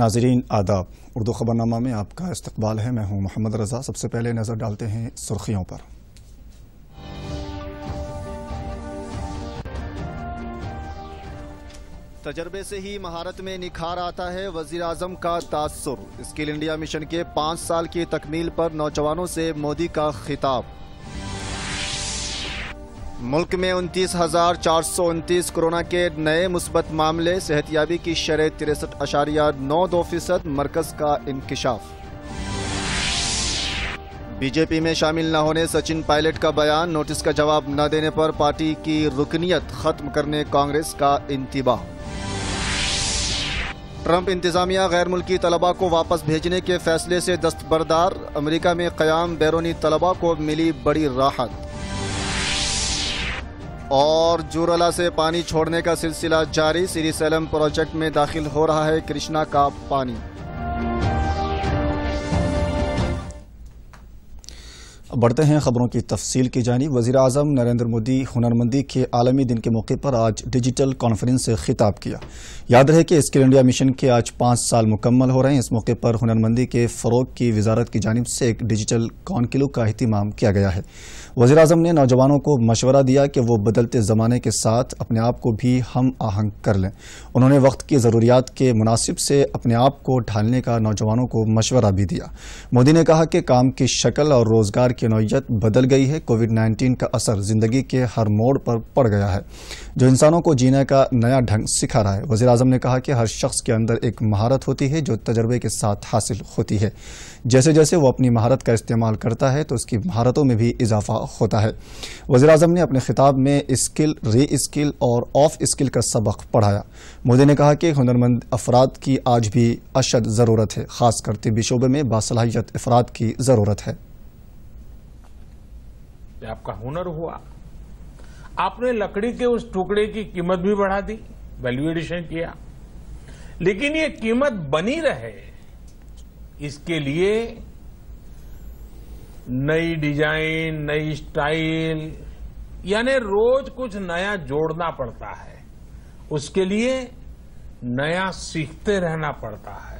नाजरीन आदाब उर्दू खबरनामा में आपका इस्तबाल है मैं हूँ मोहम्मद रजा सबसे पहले नज़र डालते हैं सुर्खियों पर तजर्बे से ही महारत में निखार आता है वजीर आजम का तासर स्किल इंडिया मिशन के पाँच साल की तकमील पर नौजवानों से मोदी का खिताब मुल्क में उनतीस हजार चार सौ उनतीस कोरोना के नए मुस्बत मामले सेहतियाबी की शरह तिरसठ अशारिया नौ दो फीसद मरकज का इंकशाफ बीजेपी में शामिल न होने सचिन पायलट का बयान नोटिस का जवाब न देने पर पार्टी की रुकनीत खत्म करने कांग्रेस का इंतबाह ट्रंप इंतजामिया गैर मुल्की तलबा को वापस भेजने के फैसले से दस्तबरदार अमरीका में क्याम बैरूनी तलबा को मिली बड़ी राहत और जुरला से पानी छोड़ने का सिलसिला जारी श्री सैलम प्रोजेक्ट में दाखिल हो रहा है कृष्णा का पानी बढ़ते हैं खबरों की तफसील की जानी वज़ी अजम नरेंद्र मोदी हुनरमंदी के आलमी दिन के मौके पर आज डिजिटल कॉन्फ्रेंस से खिताब किया याद रहे कि स्किल इंडिया मिशन के आज पाँच साल मुकम्मल हो रहे हैं इस मौके पर हुनरमंदी के फ़रोग की वजारत की जानब से एक डिजिटल कॉन्क्लेव का अहतमाम किया गया है वज़ी अजम ने नौजवानों को मशवरा दिया कि वो बदलते ज़माने के साथ अपने आप को भी हम आहंग कर लें उन्होंने वक्त की ज़रूरियात के मुनासिब से अपने आप को ढालने का नौजवानों को मशवरा भी दिया मोदी ने कहा कि काम की शक्ल और रोज़गार के की नोयत बदल गई है कोविड 19 का असर जिंदगी के हर मोड़ पर पड़ गया है जो इंसानों को जीने का नया ढंग सिखा रहा है वजी अजम ने कहा कि हर शख्स के अंदर एक महारत होती है जो तजर्बे के साथ हासिल होती है जैसे जैसे वो अपनी महारत का इस्तेमाल करता है तो उसकी महारतों में भी इजाफा होता है वजी अजम ने अपने खिताब में स्किल री स्किल और ऑफ स्किल का सबक पढ़ाया मोदी ने कहा कि हुनरमंद अफराद की आज भी अशद ज़रूरत है खासकर तबी शोबे में बासलाहियत अफराद की ज़रूरत है से आपका हुनर हुआ आपने लकड़ी के उस टुकड़े की कीमत भी बढ़ा दी वैल्यू एडिशन किया लेकिन ये कीमत बनी रहे इसके लिए नई डिजाइन नई स्टाइल यानी रोज कुछ नया जोड़ना पड़ता है उसके लिए नया सीखते रहना पड़ता है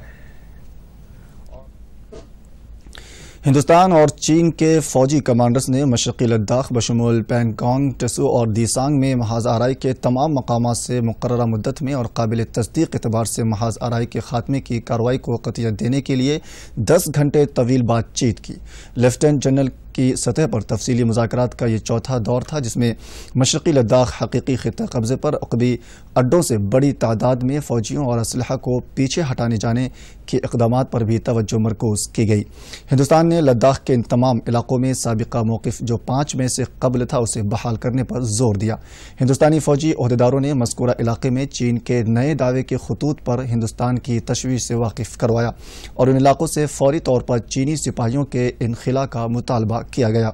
हिंदुस्तान और चीन के फौजी कमांडर्स ने मशरक़ी लद्दाख बशमूल पैंगोंग टसू और दीसांग में महाज आरई के तमाम मकाम से मुकर मदत में और काबिल तस्दीक एतबार से महाज आरई के खात्मे की कार्रवाई को कतियत देने के लिए दस घंटे तवील बातचीत की लेफ्टिनेंट जनरल की सतह पर तफसली मुजाकर का यह चौथा दौर था जिसमें मशरक़ी लद्दाख हकीकी खत कब्ज़े पर अकबी अड्डों से बड़ी तादाद में फ़ौजियों और इसलह को पीछे हटाने जाने के इकदाम पर भी तोज्जो मरकोज की गई हिंदुस्तान ने लद्दाख के तमाम इलाकों में सबका मौकफ जो पाँच में से कबल था उसे बहाल करने पर जोर दिया हिंदुस्तानी फ़ौजी अहदेदारों ने मस्कूरा इलाके में चीन के नए दावे के खतूत पर हिंदुस्तान की तशवीश से वाकिफ करवाया और इन इलाकों से फौरी तौर पर चीनी सिपाहियों के इनखिला का मुतालबा किया गया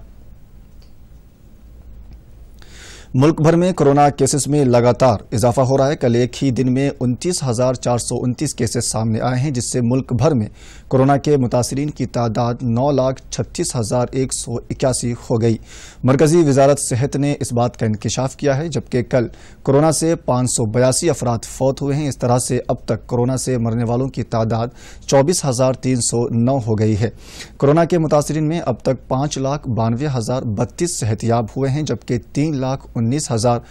मुल्क भर में कोरोना केसेस में लगातार इजाफा हो रहा है कल एक ही दिन में उनतीस हज़ार चार सौ उनतीस केसेस सामने आए हैं जिससे मुल्क भर में कोरोना के मुतासरीन की तादाद नौ लाख छत्तीस हज़ार एक सौ इक्यासी हो गई मरकज़ी वजारत सेहत ने इस बात का इंकशाफ किया है जबकि कल कोरोना से पाँच सौ बयासी अफराद फौत हुए हैं इस तरह से अब तक कोरोना से मरने वालों की तादाद चौबीस हज़ार तीन सौ नौ हो गई है कोरोना के मुतासरीन में अब तक पाँच लाख बानवे हज़ार बत्तीस सेहतियाब हुए हैं जबकि तीन लाख उन्नीस हज़ार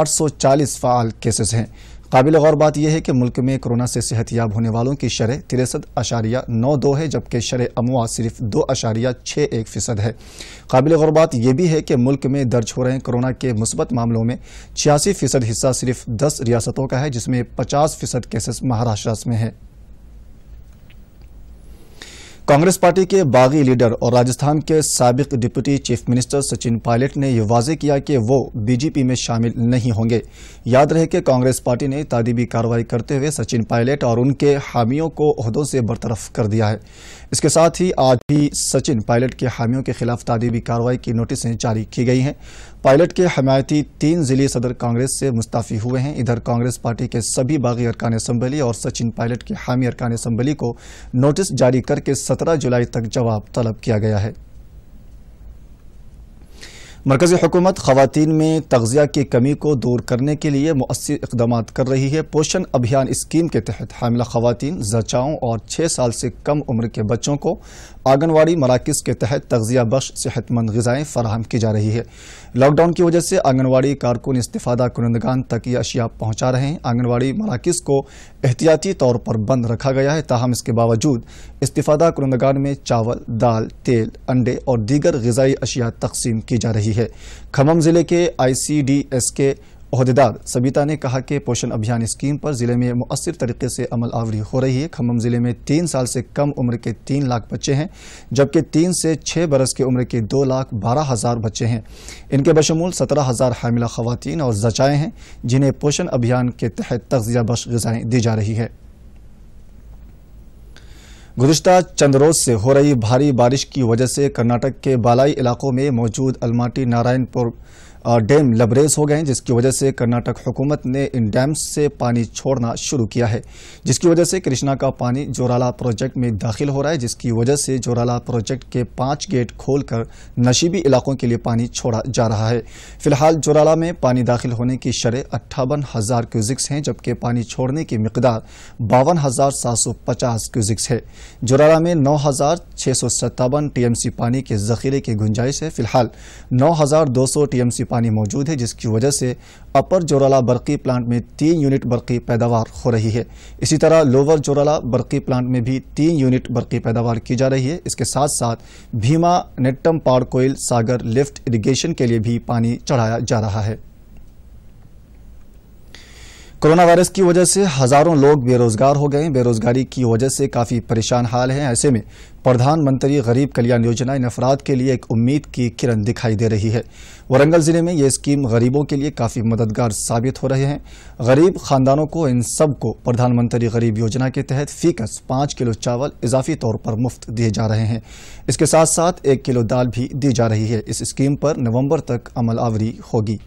आठ सौ चालीस फ़ाल केसेस हैं काबिल गौर बात यह है कि मुल्क में कोरोना से सेहतियाब होने वालों की शरह तिरसठ अशारिया नौ दो है जबकि शरह अमवा सिर्फ दो अशारिया छः एक फ़ीसद है काबिल गौर बात यह भी है कि मुल्क में दर्ज हो रहे कोरोना के मुस्बत मामलों में छियासी फ़ीसद हिस्सा सिर्फ दस रियासतों का है जिसमें पचास फ़ीसद केसेस महाराष्ट्र में है कांग्रेस पार्टी के बागी लीडर और राजस्थान के सबक deputy chief minister Sachin Pilot ने यह वाजे किया कि वो बीजेपी में शामिल नहीं होंगे याद रहे कि कांग्रेस पार्टी ने तादीबी कार्रवाई करते हुए सचिन पायलट और उनके हामियों को अहदों से बरतरफ कर दिया है इसके साथ ही आज भी सचिन पायलट के हामियों के खिलाफ तादीबी कार्रवाई की नोटिसें जारी की गई हैं पायलट के हमायती तीन जिले सदर कांग्रेस से मुस्ताफ़ी हुए हैं इधर कांग्रेस पार्टी के सभी बागी अरकान असम्बली और सचिन पायलट के हामी अरकान असम्बली को नोटिस जारी करके 17 जुलाई तक जवाब तलब किया गया है मरकजी हुकूमत खातन में तगजिया की कमी को दूर करने के लिए मौसर इकदाम कर रही है पोषण अभियान स्कीम के तहत हामिला खातन जचाओं और छः साल से कम उम्र के बच्चों को आंगनवाड़ी मराकज़ के तहत तगजिया बख्श सेहतमंद गज़ाएँ फराहम की जा रही है लॉकडाउन की वजह से आंगनवाड़ी कारकुन इस्ता कुनंदगान तक ये अशिया पहुँचा रहे हैं आंगनवाड़ी मराकज़ को एहतियाती तौर पर बंद रखा गया है ताहम इसके बावजूद इस्ता कुनंदगान में चावल दाल तेल अंडे और दीगर गज़ाई अशिया तकसीम की जा रही है की है खम्भम जिले के आईसीडीएस के अहदेदार सबिता ने कहा कि पोषण अभियान स्कीम पर जिले में मؤसर तरीके से अमल आवरी हो रही है खम्भम जिले में तीन साल से कम उम्र के तीन लाख बच्चे हैं जबकि तीन से छः बरस की उम्र के दो लाख बारह हज़ार बच्चे हैं इनके बशमूल सत्रह हज़ार हामिला खवतान और जचाएँ हैं जिन्हें पोषण अभियान के तहत तजिया बश गज़ाएँ दी जा रही है गुजशत चंद रोज से हो रही भारी बारिश की वजह से कर्नाटक के बालाई इलाकों में मौजूद अलमाटी नारायणपुर डैम लबरेज हो गए हैं जिसकी वजह से कर्नाटक हुकूमत ने इन डैम्स से पानी छोड़ना शुरू किया है जिसकी वजह से कृष्णा का पानी जोराला प्रोजेक्ट में दाखिल हो रहा है जिसकी वजह से जोराला प्रोजेक्ट के पांच गेट खोलकर नशीबी इलाकों के लिए पानी छोड़ा जा रहा है फिलहाल जोराला में पानी दाखिल होने की शरह अट्ठावन हज़ार क्यूजिक्स हैं जबकि पानी छोड़ने की मकदार बावन हज़ार सात सौ पचास क्यूजिक्स है जोराला में नौ हज़ार छः सौ सत्तावन टी एम सी पानी के जखीरे की गुंजाइश है फिलहाल नौ हज़ार दो सौ टी एम सी पानी मौजूद है जिसकी वजह से अपर जोराला बरकी प्लांट में तीन यूनिट बरकी पैदावार हो रही है इसी तरह लोअर जोराला बरकी प्लांट में भी तीन यूनिट बरकी पैदावार की जा रही है इसके साथ साथ भीमा नेट्टम power Koil Sagar lift irrigation के लिए भी पानी चढ़ाया जा रहा है कोरोना वायरस की वजह से हजारों लोग बेरोजगार हो गए बेरोजगारी की वजह से काफ़ी परेशान हाल हैं ऐसे में प्रधानमंत्री गरीब कल्याण योजना इन अफराद के लिए एक उम्मीद की किरण दिखाई दे रही है वरंगल ज़िले में ये स्कीम गरीबों के लिए काफ़ी मददगार साबित हो रहे हैं गरीब खानदानों को इन सब को प्रधानमंत्री गरीब योजना के तहत फीकस पांच किलो चावल इजाफी तौर पर मुफ्त दिए जा रहे हैं इसके साथ साथ एक किलो दाल भी दी जा रही है इस स्कीम पर नवम्बर तक अमल आवरी होगी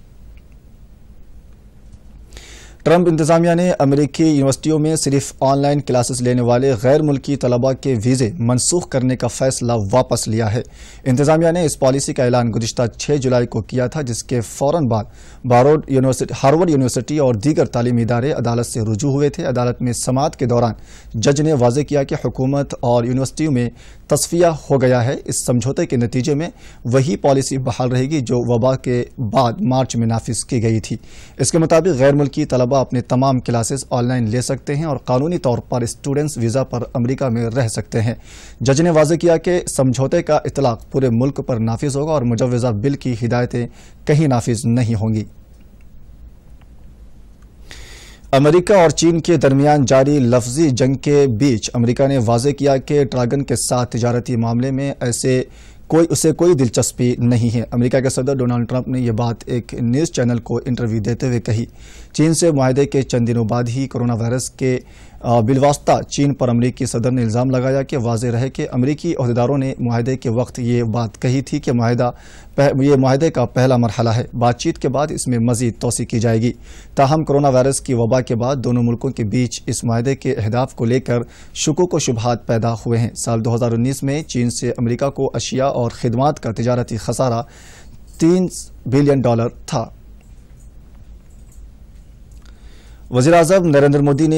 ट्रंप इंतजामिया ने अमेरिकी यूनिवर्सिटियों में सिर्फ ऑनलाइन क्लासेस लेने वाले गैर मुल्की तलबा के वीज़े मनसूख करने का फैसला वापस लिया है इंतजामिया ने इस पॉलिसी का ऐलान गुजशत 6 जुलाई को किया था जिसके फौरन बाद बारोड यूनिवर्सिटी हार्वर्ड यूनिवर्सिटी और दीगर तालीमी इदारे अदालत से रुजू हुए थे अदालत में समात के दौरान जज ने वाजे किया कि हुकूमत और यूनिवर्सिटियों में तस्फिया हो गया है इस समझौते के नतीजे में वही पॉलिसी बहाल रहेगी जो वबा के बाद मार्च में नाफिज की गई थी इसके मुताबिक गैर मुल्की तलबा तलबा अपने तमाम क्लासेस ऑनलाइन ले सकते हैं और कानूनी तौर पर स्टूडेंट्स वीज़ा पर अमरीका में रह सकते हैं जज ने वाजे किया कि समझौते का इतलाक़ पूरे मुल्क पर नाफिज होगा और मुजवज़ा बिल की हिदायतें कहीं नाफिज नहीं होंगी अमेरिका और चीन के दरमियान जारी लफ्जी जंग के बीच अमेरिका ने वाजे किया कि ड्रैगन के साथ तजारती मामले में ऐसे कोई उसे कोई दिलचस्पी नहीं है अमेरिका के सदर डोनाल्ड ट्रंप ने यह बात एक न्यूज़ चैनल को इंटरव्यू देते हुए कही चीन से माहदे के चंद दिनों बाद ही कोरोना वायरस के बिलवास्ता चीन पर अमरीकी सदर ने इल्ज़ाम लगाया कि वाज रहे कि अमरीकी अहदेदारों ने माहदे के वक्त ये बात कही थी कि यह ये माहदे का पहला मरहला है बातचीत के बाद इसमें मजीद तोसी की जाएगी ताहम कोरोना वायरस की वबा के बाद दोनों मुल्कों के बीच इस माहदे के अहदाफ को लेकर शकू को शुबहत पैदा हुए हैं साल दो हज़ार उन्नीस में चीन से अमरीका को अशिया और खदमात का तजारती खसारा तीन बिलियन डॉलर था वजी अजम नरेंद्र मोदी ने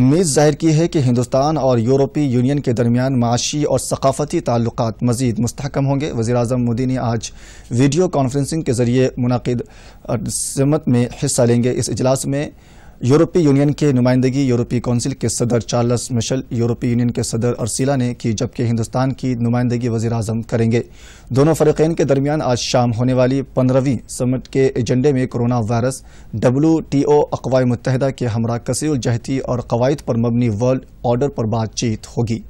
उम्मीद जाहिर की है कि हिंदुस्तान और यूरोपीय यूनियन के दरमियान माशी और सकाफती ताल्लुक मजीद मस्तकम होंगे वजी अजम मोदी ने आज वीडियो कॉन्फ्रेंसिंग के जरिए मुनद समत में हिस्सा लेंगे इस अजलास में यूरोपीय यूनियन के नुमाइंदगी यूरोपीय काउंसिल के सदर चार्ल्स मिशल यूरोपीय यूनियन के सदर अरसीला ने की जबकि हिंदुस्तान की नुमाइंदगी वजी अजम करेंगे दोनों फरीकैन के दरमियान आज शाम होने वाली पंद्रहवीं समिट के एजेंडे में corona virus W T O अकवा मुतहदा के हमरा कसीजहती और कवायद पर मबनी वर्ल्ड ऑर्डर पर बातचीत होगी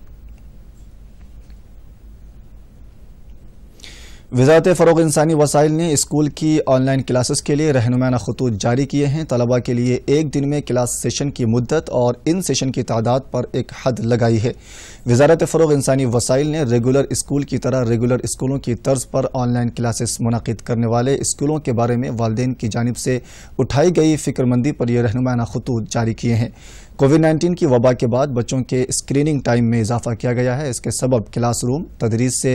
वजारत फ़रोग इंसानी वसाइल ने स्कूल की ऑनलाइन क्लासेस के लिए रहनुमाना खतूत जारी किए हैं तलबा के लिए एक दिन में क्लास सेशन की मुद्दत और इन सेशन की तादाद पर एक हद लगाई है वजारत फ़रोग इंसानी वसाइल ने रेगुलर स्कूल की तरह रेगुलर स्कूलों की तर्ज पर ऑनलाइन क्लासेस मुनद करने वाले स्कूलों के बारे में वालदेन की जानब से उठाई गई फ़िक्रमंदी पर यह रहनुमाना खतूत जारी किए हैं कोविड 19 की वबा के बाद बच्चों के स्क्रीनिंग टाइम में इजाफा किया गया है इसके सबब क्लासरूम तदरीस से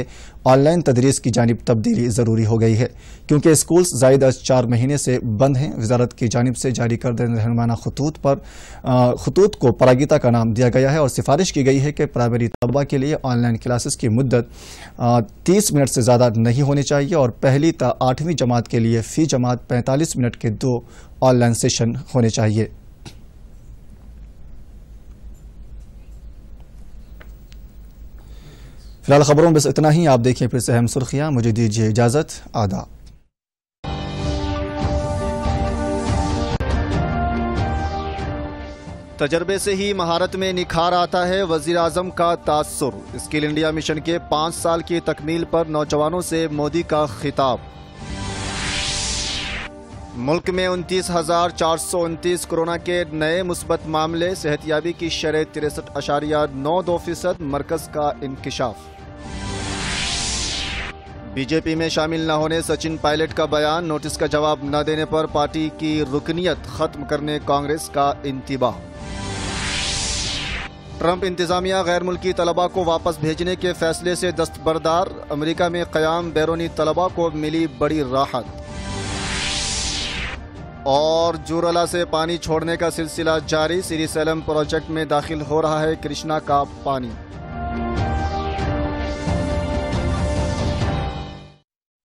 ऑनलाइन तदरीस की जानब तब्दीली ज़रूरी हो गई है क्योंकि स्कूल्स जायद अज चार महीने से बंद हैं वजारत की जानब से जारी करदा रहनमाना खतूत पर खतूत को परागिता का नाम दिया गया है और सिफारिश की गई है कि प्राइमरी तलबा के लिए ऑनलाइन क्लासेस की मुद्दत तीस मिनट से ज़्यादा नहीं होनी चाहिए और पहली त आठवीं जमात के लिए फ़ी जमात पैंतालीस मिनट के दो ऑनलाइन सेशन होने चाहिए फिलहाल खबरों में बस इतना ही आप देखिए फिर से अहम सुर्खियां मुझे दीजिए इजाज़त आदा तजर्बे से ही महारत में निखार आता है वजीर आजम का तासर स्किल इंडिया मिशन के पांच साल की तकमील पर नौजवानों से मोदी का खिताब मुल्क में उनतीस हजार चार सौ उनतीस कोरोना के नए मुस्बत मामले सेहतियाबी की शरह तिरसठ अशारिया नौ दो फीसद मरकज का इंकशाफ़ बीजेपी में शामिल न होने सचिन पायलट का बयान नोटिस का जवाब न देने पर पार्टी की रुकनीत खत्म करने कांग्रेस का इंतबाह ट्रंप इंतजामिया गैर मुल्की तलबा को वापस भेजने के फैसले से दस्तबरदार अमेरिका में क्याम बैरूनी तलबा को मिली बड़ी राहत और जुरला से पानी छोड़ने का सिलसिला जारी सीरीसलम प्रोजेक्ट में दाखिल हो रहा है कृष्णा का पानी